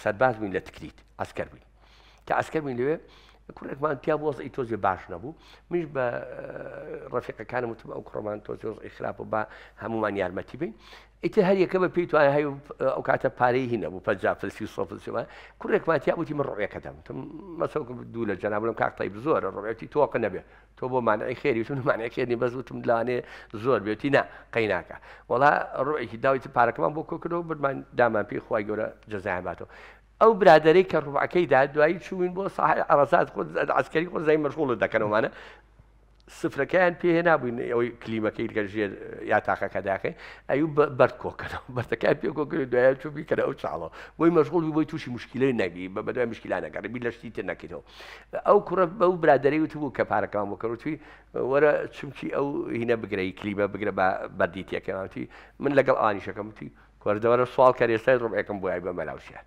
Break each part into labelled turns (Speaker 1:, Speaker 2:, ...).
Speaker 1: سەرباز بووین لە تکریت ئەسکەر بووین کە ئەسکەر بووین لە تیاب پیا بۆزئی باش نبود، میش به ڕفیقەکانم وتم ئەو کوڕمان تۆزی خراپ و با هەمومان یارمتی بین ئیتە هەریەکە به پێی توانە هەیە ئەو کاتە پارەی هی نەبوو پەجا فلسی سۆفلسیوە کوڕێکماتیا وتی من ڕۆیەکە دەم تم مەسەوک دوو تو جەنابم تو زۆرە ڕۆیەتی تۆقە نەبێ تۆ بۆ مانای خێری چون مانای خێنی بەز وتم نه قینا که. ولی قەیناکە وڵا داویت پارک پارەکەمان بۆ بر من دامن پی خواهی گر جەزای باتەوە او ئەو برادەی کە داد دوایی چوین بۆ ساح عرازات ئاسکەری خۆزای مەشغوڵ دەکەنەوەمانە سفرەکەیان پێهێنا بووین که کلیمەکەی گەژێر یا ایو برد تاقەکە داکەی ئەو بەرد کۆکەنەوە بەرتەکان پێکۆکردن دوایە چوبی کە بوی مشغول بۆی مەشغول بۆی تووشی مشکلەی نەبی بە بەدوای مشکلانەکەڕی بی لەشتی تر نەکەیتەوە ئەو کوڕە بەو برادەری وت بوو کە پارەکەم بکەڕ توی وەرە چمکی ئەو هینە بگرەی کلیبە بگرە بە بەردیتیەکەمانتی من لگل لەگەڵ ئانیشەکەم وتی کوەردەوەرە سوال کە رو ڕۆمەکەم بۆی بە ملاوشیه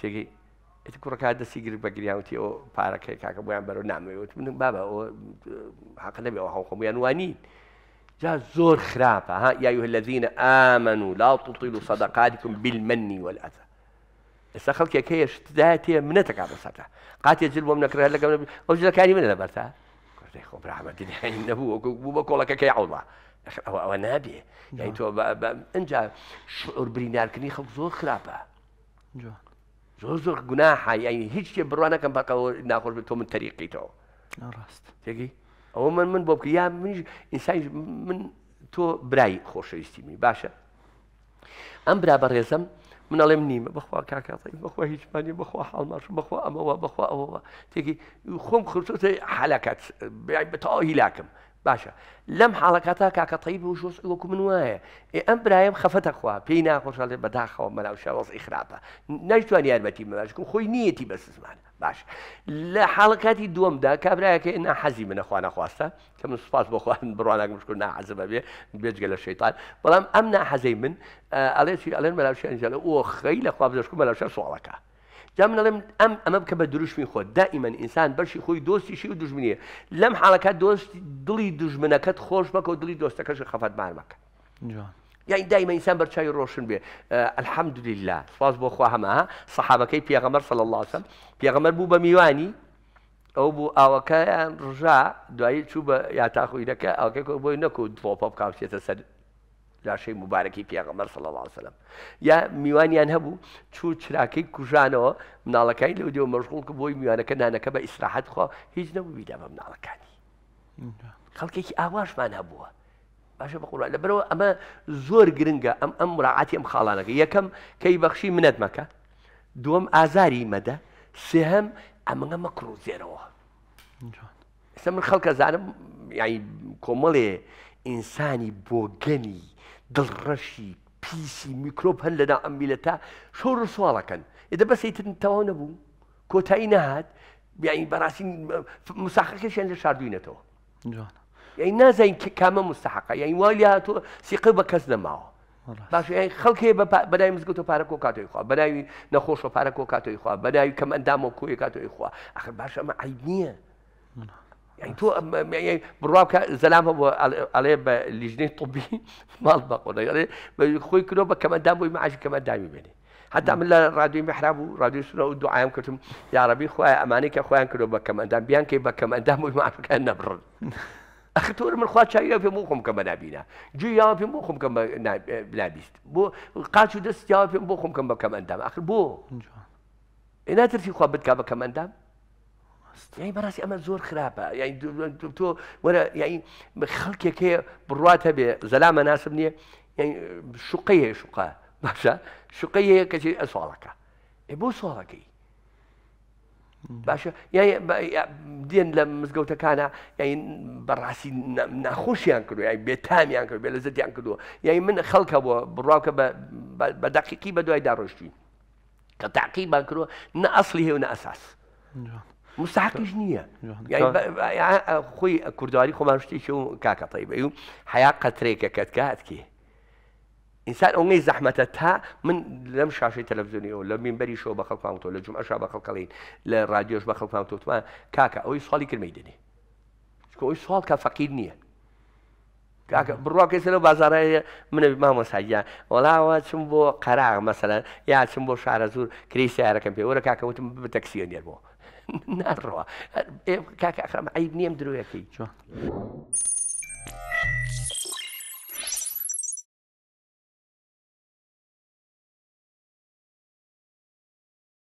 Speaker 1: تێگەی کوڕەکە دەستی گر بەگریانوتی ئەو پارەکەی کاکە بۆیان بەرەو نامەوێت من بابا أو حق نەبێ ئەو هەڵخۆمیان وانین جا زور خراپە ها یاوه الذين آمنوا لا تطيلوا صدقاتكم بالمن والأذى ئێستا خەڵکێک هەیەشتدا تێ منەتەکە بەسەکە قاتێ جل بۆم نەکرێت لەگەم ئەو جلەکانی منە لەبەرتا کوردی خۆ برامەدینانی نەبوو وەکو بوو بە کۆڵەکەکەی عوڵە ئەوە ئەوە نابێ یعنی تۆ ئەجا شعور برینارکردنی خەڵ زۆر خراپە جوان زۆر های یعنی هیچ کێ بڕوانەکەم بەقەوە ناخۆش ناخوش تو من تو. راست تگی او من من باب بکە یا من من تو برای خوشیستی می باشە ئەم برا که من ئەڵێم نیمە بەخوا کاکاتی بەخوا هیچمانی بەخوا حڵماش بەخوا ئەمەوە بەخوا ئەوەوە تێکی خۆم خرچۆتە حالەکەت بێ بەتەوا هیلاکەم باشە لەم حاڵەکەتا کاکە تەیب و ام وەکو من وایە ئێ ئەم برایم خەفەتە خوا پێی ناخۆشڵێ بەداخەوە مەلاوشەوەز ئیخراپە نەیتوان یارمەتی مەلاژکم خۆی نیەتی بس زمان باش لە حاڵەکاتی دووەمدا کابراایەکە ئێنا حەزی منەخوا نەخواستە کە من سوپاس بخوان كنا ناحەزە بەبێ بێجگە لە شەیتان بەڵام ئەم ناحەزەی من ئەڵێ چی ئەلێن او ئەنجلە ئۆ خەی لەخوا بزشکو مەلاوشە سوڵەکە. جا من ئەم ئەمە بکە بە دروشمی خۆت دائیمەن ئینسان بەشی خۆی دۆستیشی و دژمنیە لەم حالەکە دۆست دڵی دژمنەکەت خۆش مەکە و دڵی دۆستەکەش خەفەتمان مەکە یعنی دائما ئینسان بەرچوی ڕۆشن بێ الحەمدلله سپاس بۆ خوا هەمەها سەحابەکەی پێغەمەر صلى الله سم پێغەمەر بوو بە میوانی ئەو رجع ئاوەکەیان شو دوایی چوو إذا یا تاخوینەکە ئەوکەی بۆی نەکو دۆپە بکاوسێتە سەر لاشەی مبارەکی پیاغەمەر سەڵ سلام یا میوانیان هەبوو چوو چراکەی کوژانەوە مناڵەکانی لەو دیەوە مەژغڵکە بۆی میوانەکە نانەکە بە ئیسراحەت خۆ هیچ نەبوویدا بە مناڵەکانی خەڵکێکی ئاواشمان هەبووە باشە بە قوڵات لەبەرەوە ئەمە زۆر گرنگە ئەم ئەم مراعاتی ئەم خاڵانەکە یەکەم کەی بەخشی منەت مەکە دووەم ئازاری مەدە سێهەم ئەمەگە مەکرۆ زێرەوە ئێستا من خەڵکە زانم یای کۆمەڵێ ئینسانی بۆ گەنی دڵڕەشی پیسی میکروب امیلتا شور میکرۆب کن لەدا ئەمیلەتا شۆڕ توان ئێدە کوتای نهاد یعنی کۆتایی نەهات بیانی بەڕاستی مساخەکەشیان لە شاردوینەتەوە یعنی نه نازانین کامە مستحقە یعنی والی تو سیقە با کس نەماوە باشه یعنی خەڵکێ بەدای مزگەوت مزگوتو پارکو کاتوی خواه بەناوی نخوشو پارکو کاتوی خواه بەناوی کم اندامو کوی کاتوی خواه اخر باشه ئەمە عینیه يعني تو يعني بروابك زلامه زلام اللجنه الطبيه ما يعني خوي كلهم كمان دام ما معاش كمان دايما بيني حتى عمل راديو محراب راديو سنة ودعاء كتم يا ربي خويا امانيك خويا كلهم كمان دام بيان كي بكمان دام ما عاش كان نبر اختور من خوات شايف في مخهم كما نابينا جو يا في مخهم كما نابيست بو قاتشو دست يا في مخهم كما كمان دام اخر بو انا ترفي خوات بدك كما كمان دام ڕاست یعنی يعني براسی اما زور خرابه یعنی تو ورا یعنی خەڵکێک هەیە بڕاتە بێ زەلامە ناسب نییە شوقی هەیە شوقا باشە شوقی هەیە کەچی ئە ساڵەکە ئێ بۆ ساڵەکەی باشە دێن لە مزگەوتەکانە بەڕاستی ناخۆشیان کردو یای بێتامیان کرد بێ لە زەتیان کردووە یای من خەڵکە بووە بڕاوکە با دقیقی بە دوای که تعقیب تاقیبان کردووە نە ئەسلی هێو نە ئەساس. مستحقیش نییە خۆی کوردواری خۆمانشتی شە و کاکە تایبی و حیا كات کاتکی ئینسان ئەوەی زەحمەتە تا من لەم شاشەی تەلەڤزیۆنیەوە لە مینبەری شەوە بە خەڵپامتۆ لە جوم ئەشا بە خەڵکەڵین لە رادیۆش بە خەڵپامتۆتمان کاکە ئەوی ساڵی کرمەیدنێ ئەوی ساڵ کە فەقیر نییە بڕواکەی لە بازارەیە منە مامۆسایا وەڵاوە چم بو قەراغ مثلا يا چم بو شعر زور کریسیارەکەم پێ وەرە کاکەوتم بتەکسیە نێرەوە narua. Kaka, kaka, kaka, kaka, kaka, kaka,